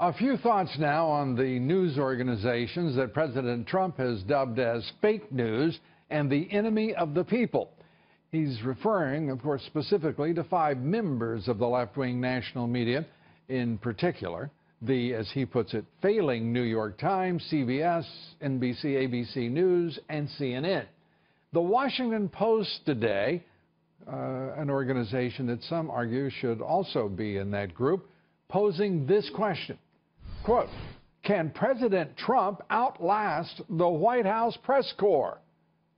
A few thoughts now on the news organizations that President Trump has dubbed as fake news and the enemy of the people. He's referring, of course, specifically to five members of the left wing national media, in particular, the, as he puts it, failing New York Times, CBS, NBC, ABC News, and CNN. The Washington Post today, uh, an organization that some argue should also be in that group, posing this question quote, Can President Trump outlast the White House press corps?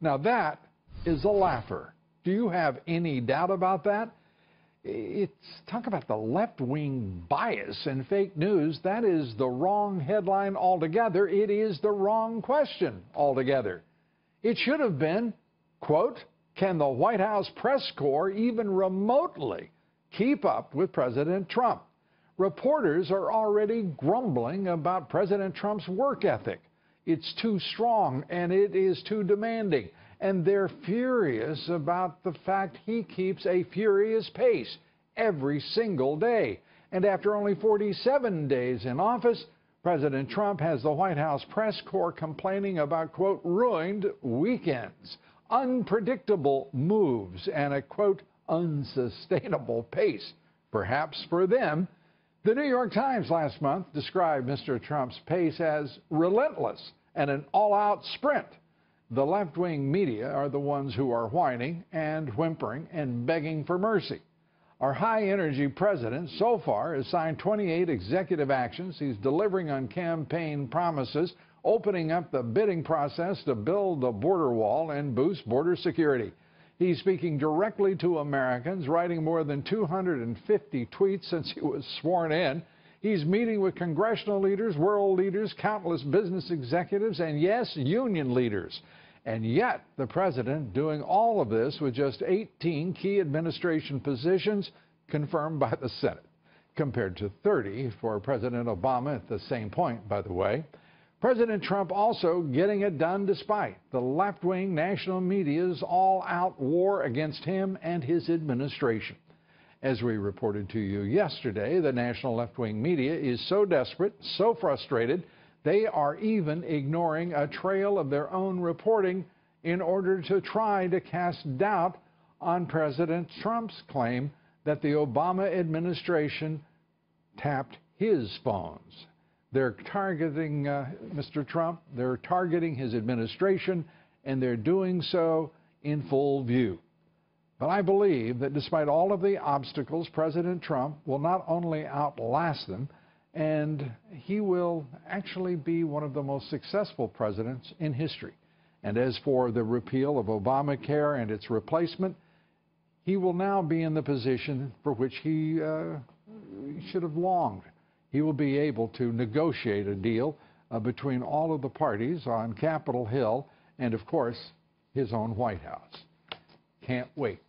Now, that is a laugher. Do you have any doubt about that? It's talk about the left wing bias and fake news. That is the wrong headline altogether. It is the wrong question altogether. It should have been, quote, can the White House press corps even remotely keep up with President Trump? Reporters are already grumbling about President Trump's work ethic. It's too strong and it is too demanding. And they're furious about the fact he keeps a furious pace every single day. And after only 47 days in office, President Trump has the White House press corps complaining about, quote, ruined weekends, unpredictable moves, and a, quote, unsustainable pace. Perhaps for them, the New York Times last month described Mr. Trump's pace as relentless and an all out sprint. The left wing media are the ones who are whining and whimpering and begging for mercy. Our high energy president so far has signed 28 executive actions. He's delivering on campaign promises, opening up the bidding process to build a border wall and boost border security. He's speaking directly to Americans, writing more than 250 tweets since he was sworn in. He's meeting with congressional leaders, world leaders, countless business executives, and yes, union leaders. And yet, the president doing all of this with just 18 key administration positions confirmed by the Senate, compared to 30 for President Obama at the same point, by the way. President Trump also getting it done despite the left wing national media's all out war against him and his administration. As we reported to you yesterday, the national left wing media is so desperate, so frustrated, they are even ignoring a trail of their own reporting in order to try to cast doubt on President Trump's claim that the Obama administration tapped his phones. They're targeting uh, Mr. Trump, they're targeting his administration, and they're doing so in full view. But I believe that despite all of the obstacles, President Trump will not only outlast them, and he will actually be one of the most successful presidents in history. And as for the repeal of Obamacare and its replacement, he will now be in the position for which he uh, should have longed he will be able to negotiate a deal uh, between all of the parties on Capitol Hill and, of course, his own White House. Can't wait.